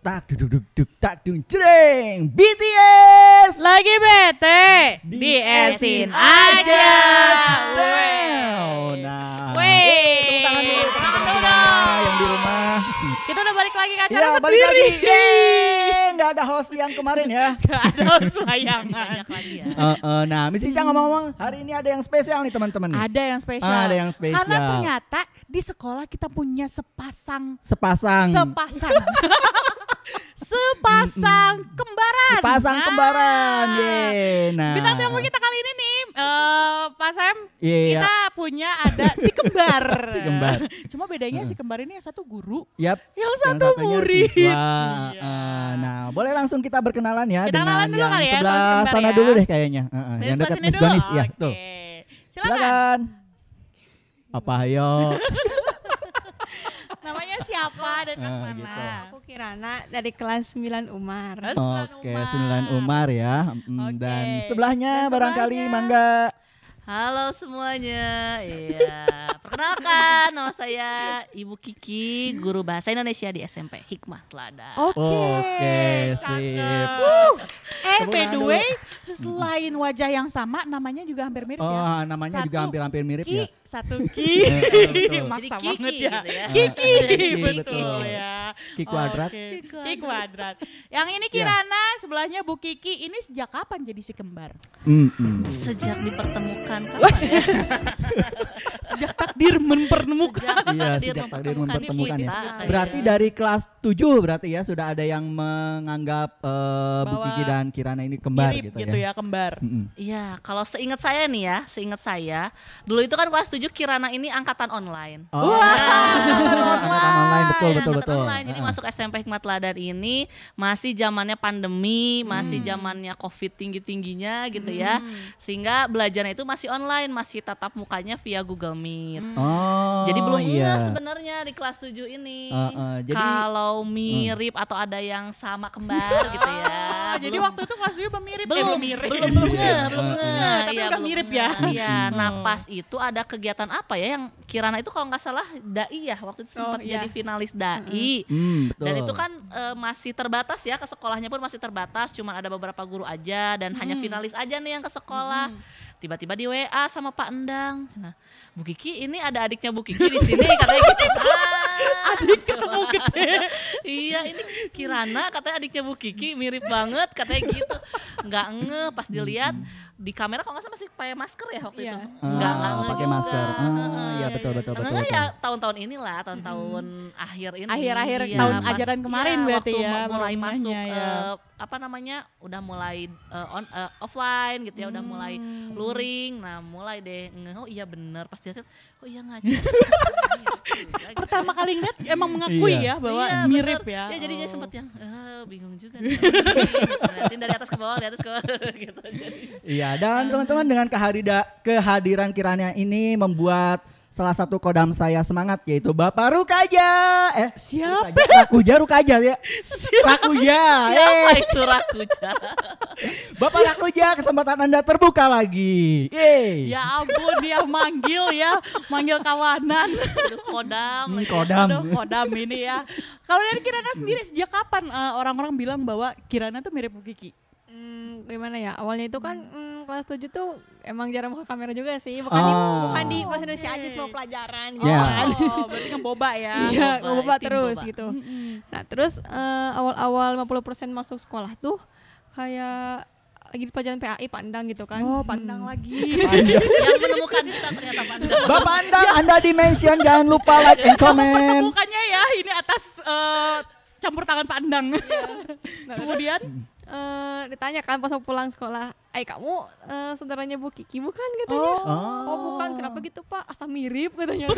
tak duduk duduk duduk tak dung BTS lagi bete di esin aja wow nah weh tangan dulu yang di rumah kita udah balik lagi ke acara ya, sendiri balik lagi nggak ada host yang kemarin ya. Gak ada host wayangan. lagi ya. Uh, uh, nah, Miss Ica ngomong-ngomong, hari ini ada yang spesial nih teman-teman. Ada yang spesial. Ah, ada yang spesial. Karena ternyata di sekolah kita punya sepasang. Sepasang. Sepasang. sepasang kembaran. Sepasang nah. kembaran. Yeah. Nah. Bintang tamu kita kali ini nih uh, Pak Sam, yeah, iya. kita yeah. punya ada si kembar. si kembar. Cuma bedanya uh. si kembar ini yang satu guru, yep. yang satu yang murid. Siswa. Yeah. Iya. Uh, nah, boleh langsung kita berkenalan ya kita dengan dulu yang kali ya, sebelah si sana ya. dulu deh kayaknya. Uh, uh, yang dekat Miss Banis, ya, okay. tuh. Silakan. Silakan. Apa ayo? namanya siapa dan ah, kelas uh, mana gitu. aku Kirana dari kelas 9 Umar oke okay, 9 Umar ya mm, okay. dan sebelahnya dan barangkali sebelahnya. Mangga Halo semuanya, iya Perkenalkan, nama saya Ibu Kiki, guru bahasa Indonesia di SMP Hikmah Telada. Oke, okay. okay, sip. Uh, eh, by the way, selain wajah yang sama, namanya juga hampir mirip ya? oh, ya. namanya satu juga hampir-hampir mirip ki, ya. Satu Ki, maksa Jadi banget ya. Gitu ya. Kiki, betul ya. Ki kuadrat. Okay. Ki kuadrat. yang ini ya. Kirana, sebelahnya Bu Kiki. Ini sejak kapan jadi si kembar? Mm -mm. Sejak dipertemukan kan? sejak tak Iya, takdir mempertemukan. iya, ya. sejak takdir mempertemukan ya. Berarti dari kelas 7 berarti ya sudah ada yang menganggap uh, Bu Kiki dan Kirana ini kembar gitu, gitu ya. ya kembar. Iya, mm -hmm. Iya, kalau seingat saya nih ya, seingat saya, dulu itu kan kelas 7 Kirana ini angkatan online. Oh. Wah, iya, angkatan online. online betul betul iya, angkatan betul. Online. Jadi uh -huh. masuk SMP Hikmat Ladan ini masih zamannya pandemi, masih hmm. zamannya hmm. Covid tinggi-tingginya gitu ya. hmm. ya. Sehingga belajarnya itu masih online, masih tatap mukanya via Google Meet. Oh, jadi belum iya. sebenarnya di kelas 7 ini. Uh, uh, jadi kalau hmm. mirip uh. atau ada yang sama kembar gitu ya. belum, jadi waktu itu kelas 7 belum mirip ya? belum, eh, belum mirip. Belum belum nge, iya. belum nge. Iya, tapi ya, udah mirip ya. Iya, hmm. nah pas itu ada kegiatan apa ya yang Kirana itu kalau nggak salah dai ya waktu itu oh, sempat oh, iya. jadi finalis dai. Mm, Dan itu kan e, masih terbatas ya ke sekolahnya pun masih terbatas, cuman ada beberapa guru aja dan hanya finalis aja nih yang ke sekolah tiba-tiba di WA sama Pak Endang. Nah, Bu Kiki ini ada adiknya Bu Kiki di sini katanya gitu. Ah, adik kamu gede. iya, ini Kirana katanya adiknya Bu Kiki mirip banget katanya gitu. Enggak nge pas dilihat di kamera kalau nggak salah masih pakai masker ya waktu yeah. itu. Enggak ah, nge pakai masker. Ah, iya betul betul betul. Enggak ya tahun-tahun inilah, tahun-tahun hmm. akhir ini. Akhir-akhir ya, tahun ajaran kemarin ya, berarti ya. mulai masuk ya. Uh, apa namanya udah mulai uh, on uh, offline gitu ya hmm. udah mulai hmm. luring nah mulai deh oh iya bener pasti dia oh iya ngaji iya, gitu ya, pertama kali ngeliat emang mengakui iya. ya bahwa iya, mirip bener. ya ya jadi oh. sempat yang oh, bingung juga dari atas ke bawah dari atas ke bawah gitu jadi iya dan teman-teman dengan kehadiran kehadiran kiranya ini membuat salah satu kodam saya semangat yaitu Bapak Rukaja. Eh, siapa? Rakuja Rukaja ya. Siapa? Rakuja. Siapa eh. itu Rakuja? Bapak siapa? Rakuja, kesempatan Anda terbuka lagi. Yeay. Ya ampun, dia manggil ya, manggil kawanan. Aduh, kodam. Hmm, kodam. Aduh, kodam ini ya. Kalau dari Kirana sendiri sejak kapan eh, orang-orang uh, bilang bahwa Kirana tuh mirip Bu Kiki? Hmm, gimana ya awalnya itu kan hmm, hmm kelas 7 tuh emang jarang buka kamera juga sih bukan oh. di ah. bukan di bahasa Indonesia okay. aja semua pelajaran oh, gitu yeah. kan oh, berarti kan boba ya iya boba terus boba. gitu hmm, hmm. nah terus uh, awal-awal 50% masuk sekolah tuh kayak lagi di pelajaran PAI pandang gitu kan oh pandang hmm. lagi pandang. yang menemukan kita ternyata pandang bapak anda ya. anda di mention jangan lupa like and iya. comment bukannya ya ini atas uh, campur tangan pandang. Iya. Nah, Kemudian uh, ditanya kan pas mau pulang sekolah, "Eh, kamu uh, saudaranya Bu Kiki bukan?" katanya. Oh, oh. oh bukan. Kenapa gitu, Pak? Asa mirip katanya.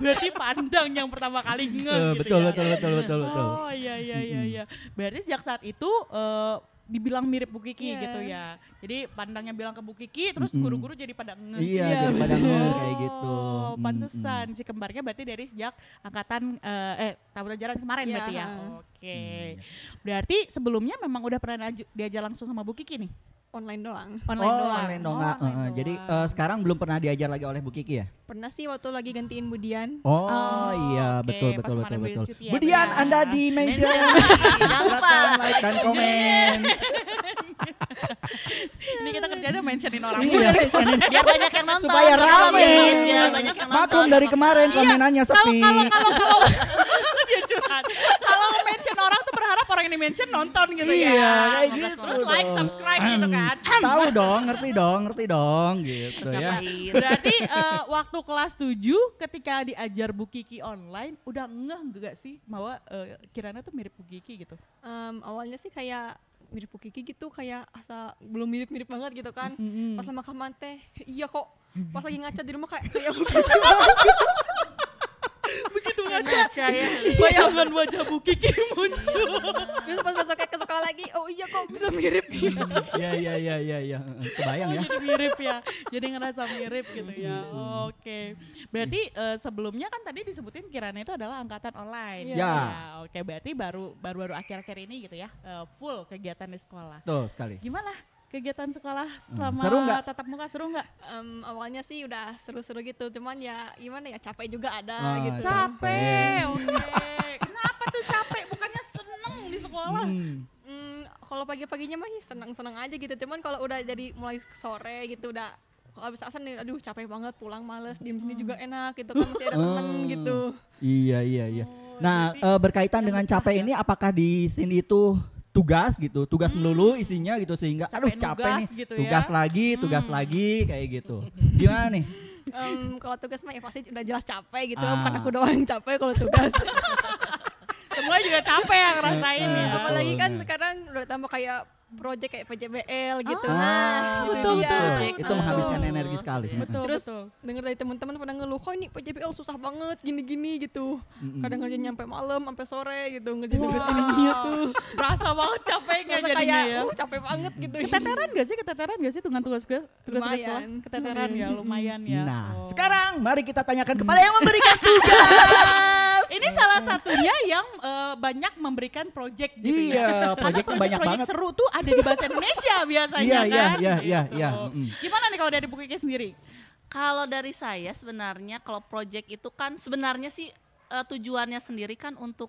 Berarti pandang yang pertama kali nge uh, eh, gitu betul, ya. Betul, betul, betul, betul. Oh, iya iya iya iya. Berarti sejak saat itu uh, dibilang mirip Bu Kiki yeah. gitu ya. Jadi pandangnya bilang ke Bu Kiki terus guru-guru jadi pada nge. Iya, ya, jadi pada nge kayak gitu. Oh, pantesan mm -hmm. si kembarnya berarti dari sejak angkatan uh, eh tahun ajaran kemarin yeah. berarti ya. Oke. Okay. Mm. Berarti sebelumnya memang udah pernah diajar langsung sama Bu Kiki nih? online doang. Online oh, doang. Online doang. Oh, online doang. jadi uh, eh, sekarang belum pernah diajar lagi oleh Bu Kiki ya? Pernah sih waktu lagi gantiin Budian. Oh, oh iya okay. betul betul Pas betul betul. ya, Budian ya. Anda di mention. Jangan lupa like dan komen. Ini kita kerjanya mentionin orang iya, biar banyak yang nonton. Supaya rame. Biar banyak yang Maklum dari kemarin iya. komenannya sepi. Kalau kalau kalau nonton gitu iya, ya. Kayak gitu. Terus dong. like, subscribe gitu kan. Tahu dong, ngerti dong, ngerti dong gitu Terus ya. Berarti uh, waktu kelas 7 ketika diajar Bu Kiki online udah ngeh enggak sih bahwa uh, eh, Kirana tuh mirip Bu Kiki gitu? Um, awalnya sih kayak mirip Bu Kiki gitu kayak asa belum mirip-mirip banget gitu kan. Mm -hmm. Pas sama Kak Mante, iya kok pas lagi ngaca di rumah kayak kayak Bu gitu aja ya. Bayangan wajah Bu Kiki muncul. Terus pas masuk ke sekolah lagi, oh iya kok bisa mirip. Iya iya iya iya iya. Kebayang ya. Oh, jadi mirip ya. Jadi ngerasa mirip gitu ya. Oke. Berarti eh, sebelumnya kan tadi disebutin Kirana itu adalah angkatan online. Iya. Ya. Oke, berarti baru baru-baru akhir-akhir ini gitu ya, eh, full kegiatan di sekolah. Tuh sekali. Gimana? kegiatan sekolah hmm. selama seru gak? tatap muka seru nggak? Um, awalnya sih udah seru-seru gitu, cuman ya gimana ya capek juga ada ah, gitu. Capek, hmm. Kenapa tuh capek? Bukannya seneng di sekolah? Hmm. Hmm, kalau pagi-paginya mah seneng-seneng aja gitu, cuman kalau udah jadi mulai sore gitu udah abis asan nih aduh capek banget pulang males diem sini juga enak gitu kan masih ada hmm. temen gitu iya iya iya oh, nah berarti, uh, eh, berkaitan dengan capek ya. ini apakah di sini itu tugas gitu, tugas hmm. melulu isinya gitu sehingga capek aduh capek nugas, nih. Gitu ya. tugas ya? lagi, hmm. tugas lagi kayak gitu. Gimana nih? um, kalau tugas mah ya pasti udah jelas capek gitu, ah. kan aku doang yang capek kalau tugas. semua juga capek yang ngerasain iya, ya. Iya. Apalagi kan sekarang udah tambah kayak project kayak PJBL gitu ah, nah betul, betul, betul. itu menghabiskan energi sekali betul, terus dengar dari teman-teman pada ngeluh kok ini PJBL susah banget gini-gini gitu mm-hmm. kadang ngerjain nyampe malam sampai sore gitu ngerjain wow. ini gitu rasa banget capeknya Rasa jadinya kayak, ya uh, capek banget gitu keteteran gak sih keteteran gak sih dengan tugas tugas tugas lumayan. sekolah keteteran ya lumayan ya nah oh. sekarang mari kita tanyakan kepada yang memberikan tugas ini salah satunya yang uh, banyak memberikan project gitu ya. iya, ya. Karena project, banyak project banget. seru tuh ada di bahasa Indonesia biasanya iya, iya, kan. Iya, iya, gitu. iya, iya. Gimana nih kalau dari Bu sendiri? Kalau dari saya sebenarnya kalau project itu kan sebenarnya sih uh, tujuannya sendiri kan untuk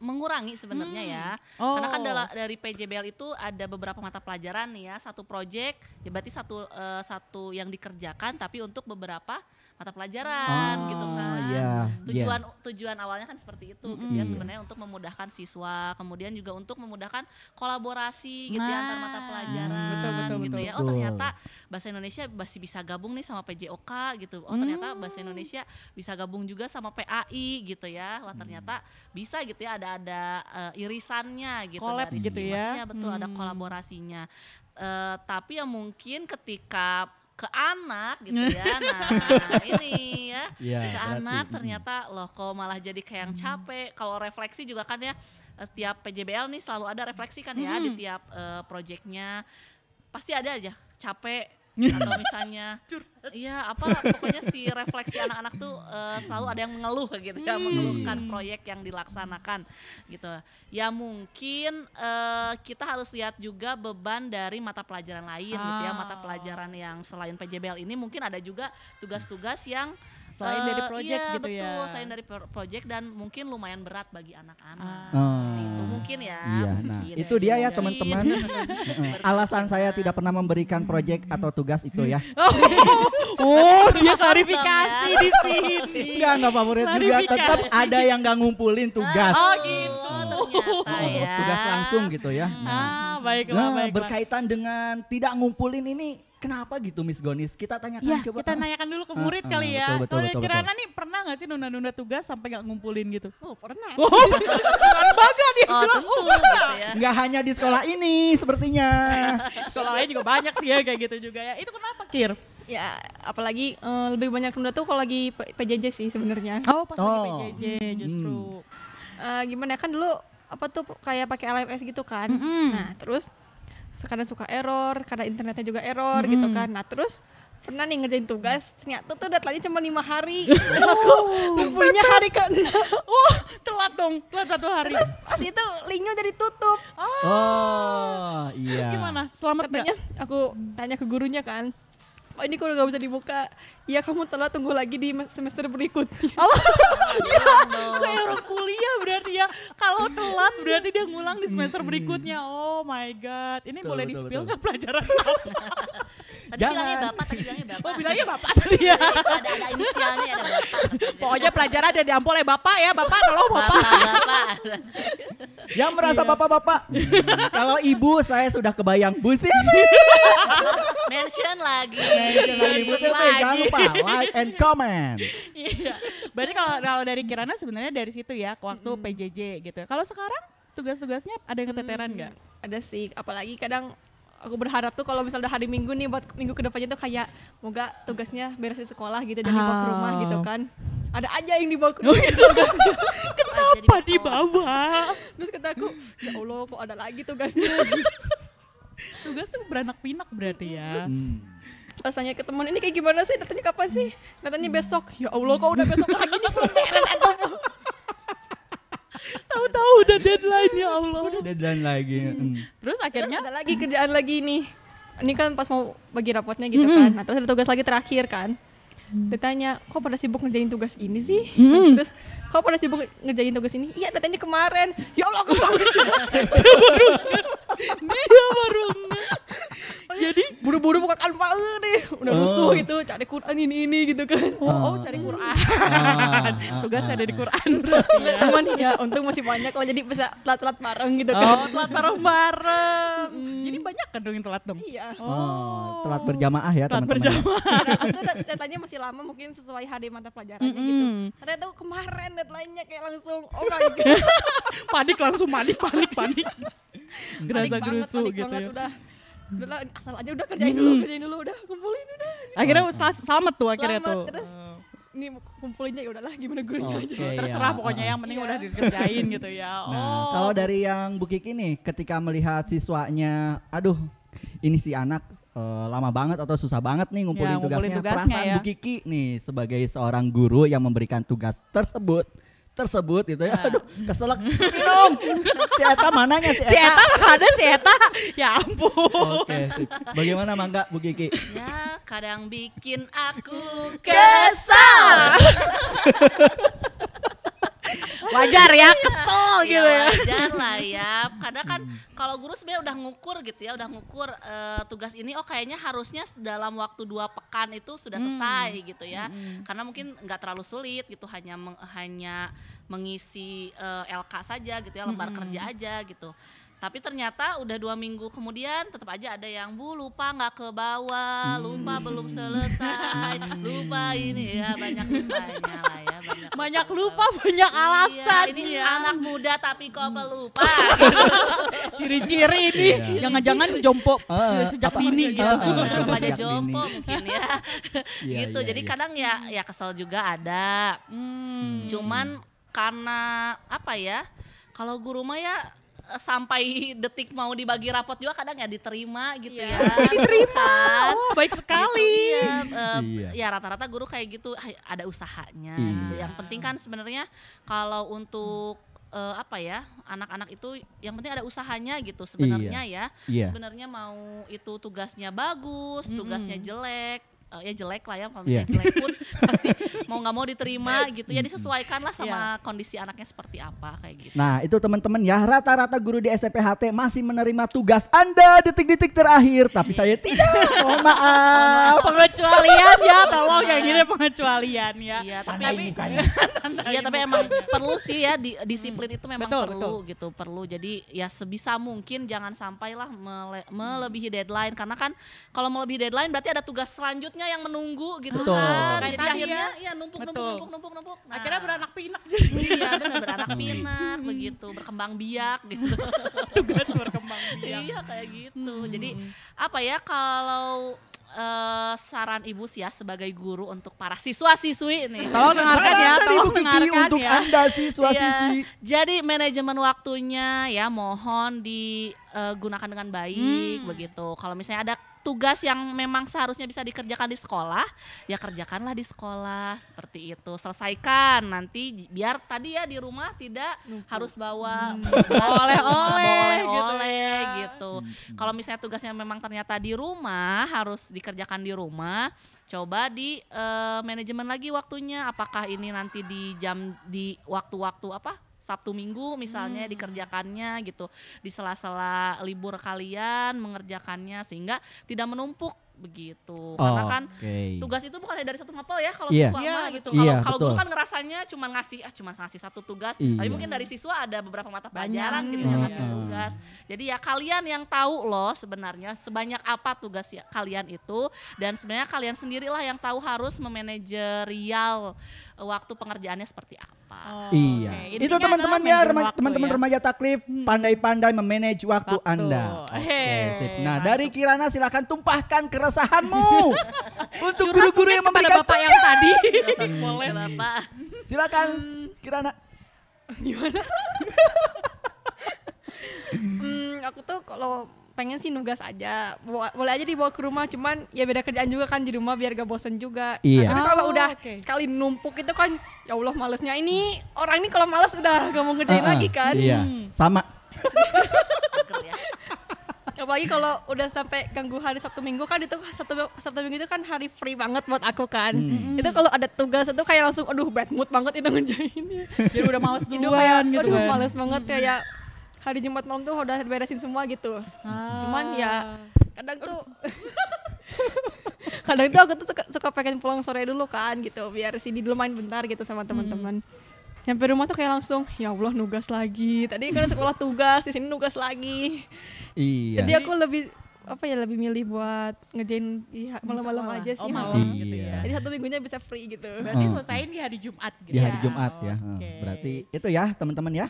mengurangi sebenarnya ya. hmm. ya. Oh. Karena kan oh. dala, dari PJBL itu ada beberapa mata pelajaran ya, satu proyek, ya berarti satu uh, satu yang dikerjakan tapi untuk beberapa mata pelajaran oh, gitu kan. Yeah, iya. tujuan yeah. tujuan awalnya kan seperti itu mm -hmm. gitu ya hmm. sebenarnya untuk memudahkan siswa, kemudian juga untuk memudahkan kolaborasi gitu ya antar mata nah. pelajaran hmm, betul, betul, gitu betul, ya. Oh ternyata bahasa Indonesia masih bisa gabung nih sama PJOK gitu. Oh hmm. ternyata bahasa hmm. Indonesia bisa gabung juga sama PAI gitu ya. Wah ternyata hmm. bisa gitu ya ada ada uh, irisannya gitu Collab dari kan, gitu ya. betul hmm. ada kolaborasinya. Uh, tapi ya mungkin ketika ke anak gitu ya. Nah, ini ya. yeah, ke anak anak hmm. ternyata loh kok malah jadi kayak yang hmm. capek. Kalau refleksi juga kan ya eh, tiap PJBL nih selalu ada refleksi kan ya hmm. di tiap uh, proyeknya. Pasti ada aja capek atau misalnya Iya, apa pokoknya si refleksi anak-anak tuh uh, selalu ada yang mengeluh gitu ya, hmm. mengeluhkan proyek yang dilaksanakan gitu. Ya mungkin uh, kita harus lihat juga beban dari mata pelajaran lain ah. gitu ya, mata ah. pelajaran yang selain PJBL ini mungkin ada juga tugas-tugas yang selain uh, dari eh, proyek ya, gitu betul, ya. betul, selain dari proyek dan mungkin lumayan berat bagi anak-anak. Ah. itu mungkin ya. Iya, nah, mungkin nah, ya, itu dia ya teman-teman. Alasan saya tidak pernah memberikan proyek atau tugas itu ya. Oh, oh dia klarifikasi di sini. Enggak, enggak favorit juga. Tetap ada yang nggak ngumpulin tugas. Oh gitu ternyata oh, ya. Tugas langsung gitu ya. Nah, ah, baiklah, nah, baiklah. Berkaitan dengan tidak ngumpulin ini Kenapa gitu Miss Gonis? Kita tanyakan ya, coba. Kita tanyakan dulu ke ah, murid uh, kali uh, ya. Kalau dari Kirana nih pernah gak sih nunda-nunda tugas sampai gak ngumpulin gitu? Oh pernah. Oh, bangga dia oh, bilang, tentu, oh gitu ya. Gak hanya di sekolah ini sepertinya. sekolah lain juga banyak sih ya kayak gitu juga ya. Itu kenapa Kir? ya apalagi uh, lebih banyak nunda tuh kalau lagi PJJ sih sebenarnya. Oh, pas oh. lagi PJJ hmm, justru. Hmm. Uh, gimana kan dulu apa tuh kayak pakai LMS gitu kan. Mm -hmm. Nah, terus kadang suka error karena internetnya juga error hmm gitu kan nah terus pernah nih ngerjain tugas ternyata tuh udah telatnya cuma lima hari aku oh. punya hari ke wah oh, telat dong telat satu hari terus pas itu linknya udah tutup, oh, ah. oh iya terus gimana selamat katanya aku tanya ke gurunya kan oh ini kok gak bisa dibuka ya kamu telah tunggu lagi di semester berikutnya. Oh, ya, kayak orang kuliah berarti ya. Kalau telat berarti dia ngulang di semester hmm. berikutnya. Oh my god, ini betul, boleh betul, di-spill nggak pelajaran apa? tadi Jangan. bilangnya bapak, tadi bilangnya bapak. Oh bilangnya bapak tadi ya. ada, ada inisialnya ada bapak. Pokoknya pelajaran ada di ampol ya bapak ya, bapak tolong bapak. Bapak, bapak. Yang merasa bapak-bapak. Iya. Hmm, Kalau ibu saya sudah kebayang. Bu Silvi. Mention lagi. Mention lagi. Bu Silvi, jangan lupa like and comment. Iya. Berarti kalau kalau dari Kirana sebenarnya dari situ ya waktu mm -hmm. PJJ gitu. Kalau sekarang tugas-tugasnya ada yang keteteran nggak? Mm -hmm. Ada sih, apalagi kadang aku berharap tuh kalau misalnya udah hari Minggu nih buat minggu kedepannya tuh kayak moga tugasnya beresin sekolah gitu dan dibawa ke rumah gitu ah. kan. Ada aja yang dibawa ke oh, rumah. gitu. Kenapa dibawa? Terus kata aku, ya Allah kok ada lagi tugasnya. Tugas tuh beranak pinak berarti ya. Hmm pas tanya ke teman ini kayak gimana sih datanya kapan sih datanya besok ya allah kau udah besok lagi nih tahu-tahu udah deadline ya allah udah deadline lagi hmm. hmm. terus akhirnya terus ada lagi kerjaan lagi nih ini kan pas mau bagi rapotnya gitu -hmm. kan nah, terus ada tugas lagi terakhir kan hmm. ditanya kok pada sibuk ngerjain tugas ini sih hmm. terus kok pada sibuk ngerjain tugas ini iya datanya kemarin ya allah kemarin dia baru dia baru jadi buru-buru buka alfa nih udah rusuh oh. itu cari Quran ini ini gitu kan oh, oh cari Quran oh. tugas dari Quran ya. teman ya untung masih banyak kalau jadi bisa telat-telat bareng gitu kan oh telat bareng bareng hmm. jadi banyak kan dong yang telat dong iya oh, oh telat berjamaah ya telat ya. berjamaah nah, itu datanya masih lama mungkin sesuai HD mata pelajarannya mm -hmm. gitu ternyata kemarin datanya kayak langsung oh my god panik langsung panik panik panik gerasa gerusu gitu ya udah asal aja udah kerjain dulu hmm. kerjain dulu udah kumpulin udah akhirnya sel selamat tuh akhirnya selamat, tuh terus ini kumpulinnya ya udahlah gimana gurunya okay, aja ya, terserah ya. pokoknya yang penting yeah. udah dikerjain gitu ya nah, oh. kalau dari yang bukik ini nih ketika melihat siswanya aduh ini si anak uh, lama banget atau susah banget nih ngumpulin, ya, ngumpulin tugasnya. tugasnya perasaan ya. Bu Kiki nih sebagai seorang guru yang memberikan tugas tersebut tersebut gitu ya. Ah. Aduh, keselak minum. Si Eta mananya si Eta? Si Eta ada si Eta. Ya ampun. Oke, sip. Bagaimana Mangga Bu Kiki? Ya, kadang bikin aku kesal wajar ya iya, kesel iya, gitu ya, wajar lah ya karena kan hmm. kalau guru sebenarnya udah ngukur gitu ya udah ngukur uh, tugas ini oh kayaknya harusnya dalam waktu dua pekan itu sudah hmm. selesai hmm. gitu ya hmm, hmm. karena mungkin nggak terlalu sulit gitu hanya meng, hanya mengisi uh, eh, LK saja gitu ya lembar hmm. kerja aja gitu tapi ternyata udah dua minggu kemudian tetap aja ada yang bu lupa nggak ke bawah lupa belum selesai lupa ini ya banyak lupanya lah ya banyak, banyak lupa, lupa banyak iya, alasan iya, ini ya. anak muda tapi kok pelupa ciri-ciri ini iya. jangan-jangan iya. jompo uh, sejak dini gitu uh, uh, aja jompo dini. mungkin ya yeah, gitu yeah, jadi yeah. kadang ya ya kesel juga ada hmm. hmm. cuman karena apa ya kalau guru mah ya sampai detik mau dibagi rapot juga kadang ya diterima gitu iya. ya diterima Oh, baik gitu, sekali gitu, iya, uh, iya. ya rata-rata guru kayak gitu ada usahanya iya. gitu yang penting kan sebenarnya kalau untuk uh, apa ya anak-anak itu yang penting ada usahanya gitu sebenarnya iya. ya Iya. sebenarnya mau itu tugasnya bagus mm -hmm. tugasnya jelek uh, ya jelek lah ya kalau iya. misalnya yeah. jelek pun pasti mau nggak mau diterima gitu ya disesuaikan lah sama yeah. kondisi anaknya seperti apa kayak gitu. Nah itu teman-teman ya rata-rata guru di HT masih menerima tugas anda detik-detik terakhir tapi saya iya. tidak mohon maaf pengecualian ya tolong kayak gini pengecualian ya. Iya tapi iya tapi emang perlu sih ya di, hmm. disiplin itu memang betul, perlu betul. gitu perlu jadi ya sebisa mungkin jangan sampailah mele melebihi deadline karena kan kalau melebihi deadline berarti ada tugas selanjutnya anaknya yang menunggu gitu Betul. kan. Kayak Jadi tadi ya. akhirnya ya, numpuk, numpuk, numpuk, numpuk, numpuk. Nah, akhirnya beranak pinak jadi. Iya, benar beranak hmm. pinak begitu, berkembang biak gitu. Tugas berkembang biak. iya, kayak gitu. Hmm. Jadi apa ya kalau uh, saran ibu sih ya sebagai guru untuk para siswa-siswi nih. Tolong dengarkan ya, tolong dengarkan untuk ya. Anda siswa-siswi. Ya, jadi manajemen waktunya ya mohon di uh, gunakan dengan baik hmm. begitu. Kalau misalnya ada tugas yang memang seharusnya bisa dikerjakan di sekolah, ya kerjakanlah di sekolah seperti itu. Selesaikan nanti biar tadi ya di rumah tidak harus bawa hmm. oleh-oleh hmm. gitu. Ya. Gitu, ya. gitu. Hmm. Kalau misalnya tugasnya memang ternyata di rumah harus dikerjakan di rumah, coba di uh, manajemen lagi waktunya. Apakah ini nanti di jam di waktu-waktu apa? Sabtu Minggu misalnya hmm. dikerjakannya gitu di sela-sela libur kalian mengerjakannya sehingga tidak menumpuk begitu. Oh, Karena kan okay. tugas itu bukan dari satu mapel ya kalau yeah. siswa iya, gitu. Iya, kalau yeah, kalau guru kan ngerasanya cuma ngasih ah cuma ngasih satu tugas, yeah. tapi mungkin dari siswa ada beberapa mata pelajaran gitu yang ngasih yeah. tugas. Jadi ya kalian yang tahu loh sebenarnya sebanyak apa tugas ya, kalian itu dan sebenarnya kalian sendirilah yang tahu harus memanajerial eh, waktu pengerjaannya seperti apa. Oh, iya. Okay. itu teman-teman ya teman-teman ya. remaja taklif hmm. pandai-pandai memanage waktu, waktu. Anda. Oke, okay, hey, Nah, dari Kirana silahkan tumpahkan keras keresahanmu untuk guru-guru yang memberikan bapak tugas. yang tadi. boleh bapak. Silakan Kirana. Gimana? hmm, aku tuh kalau pengen sih nugas aja boleh aja dibawa ke rumah cuman ya beda kerjaan juga kan di rumah biar gak bosen juga iya. tapi oh, udah okay. sekali numpuk itu kan ya Allah malesnya ini orang ini kalau males udah gak mau ngerjain uh, uh, lagi kan iya. sama apalagi kalau udah sampai ganggu hari Sabtu Minggu kan itu Sabtu, Sabtu Minggu itu kan hari free banget buat aku kan hmm. hmm. itu kalau ada tugas itu kayak langsung aduh bad mood banget itu ngerjainnya jadi udah males gitu, duluan itu kayak, gitu aduh, kan. males banget hmm. kayak hari Jumat malam tuh udah beresin semua gitu ah. cuman ya kadang tuh kadang tuh aku tuh suka, suka pengen pulang sore dulu kan gitu biar sini dulu main bentar gitu sama teman-teman hmm nyampe rumah tuh kayak langsung ya Allah nugas lagi tadi kan sekolah tugas di sini nugas lagi iya jadi aku lebih apa ya lebih milih buat ngejain ya, malam-malam aja sih oh, malam iya. gitu ya. Jadi satu minggunya bisa free gitu. Berarti oh. selesaiin di hari Jumat gitu. Di ya? hari Jumat ya. Oh, okay. Berarti itu ya teman-teman ya.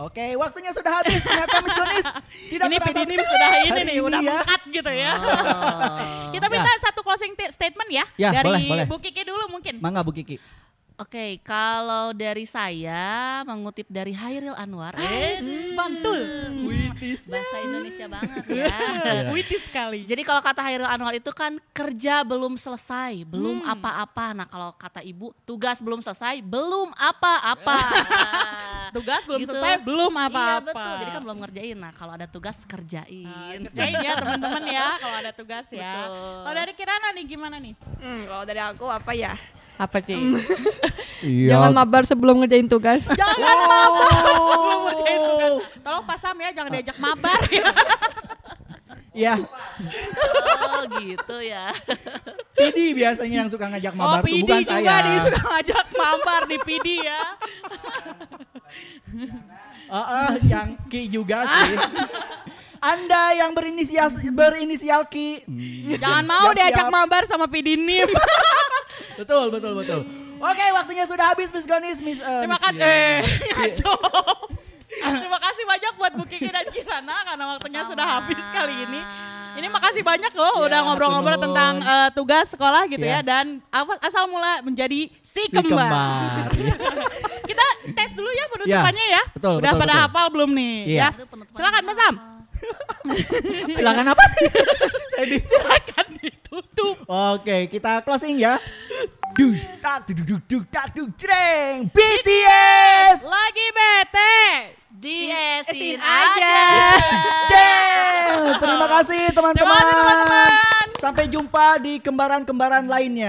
Oke, waktunya sudah habis. Ternyata Miss Donis tidak ini terasa ini sudah ini nih, udah ya. mengkat gitu ya. Oh. Kita minta ya. satu closing statement ya, ya dari boleh, boleh. Bu Kiki dulu mungkin. Mangga Bu Kiki. Oke, okay, kalau dari saya mengutip dari Hairil Anwar. Ah, eh, yes, mantul. Hmm, Witis. Bahasa Indonesia banget ya. Iya. Witis sekali. Jadi kalau kata Hairil Anwar itu kan kerja belum selesai, belum hmm. apa-apa. Hmm. Nah, kalau kata Ibu, tugas belum selesai, belum apa-apa. tugas belum gitu. selesai, belum iya, apa-apa. Iya, betul. Jadi kan belum ngerjain. Nah, kalau ada tugas kerjain. Uh, kerjain ya teman-teman ya kalau ada tugas ya. Kalau dari Kirana nih gimana nih? Hmm, kalau dari aku apa ya? Apa sih? iya. Jangan mabar sebelum ngerjain tugas. jangan oh. mabar sebelum ngerjain tugas. Tolong pasam ya, jangan diajak mabar ya. Iya. oh gitu ya. Pidi biasanya yang suka ngajak mabar oh, tuh bukan saya. Oh juga nih suka ngajak mabar di Pidi ya. Uh, uh, yang Ki juga sih. Anda yang berinisial berinisial Ki. Jangan hmm. mau diajak mabar sama Pidi Nim betul betul betul. Oke, waktunya sudah habis Miss Gonis, Miss. Uh, Terima kasih. Eh, Terima kasih banyak buat Bu dan Kirana karena waktunya Sama. sudah habis kali ini. Ini makasih banyak loh ya, udah ngobrol-ngobrol tentang uh, tugas sekolah gitu ya, ya dan apa asal mula menjadi si, si kembar. kembar. Kita tes dulu ya penutupannya ya. ya. Betul, udah betul, pada betul. hafal belum nih iya. ya? ya. Silakan Mas Sam. Silakan apa? Saya silakan. Nih tutup. Oke, kita closing ya. Dus, tak duduk duduk tak duduk jreng. BTS lagi bete. Diesin aja. Terima kasih teman-teman. Sampai jumpa di kembaran-kembaran lainnya.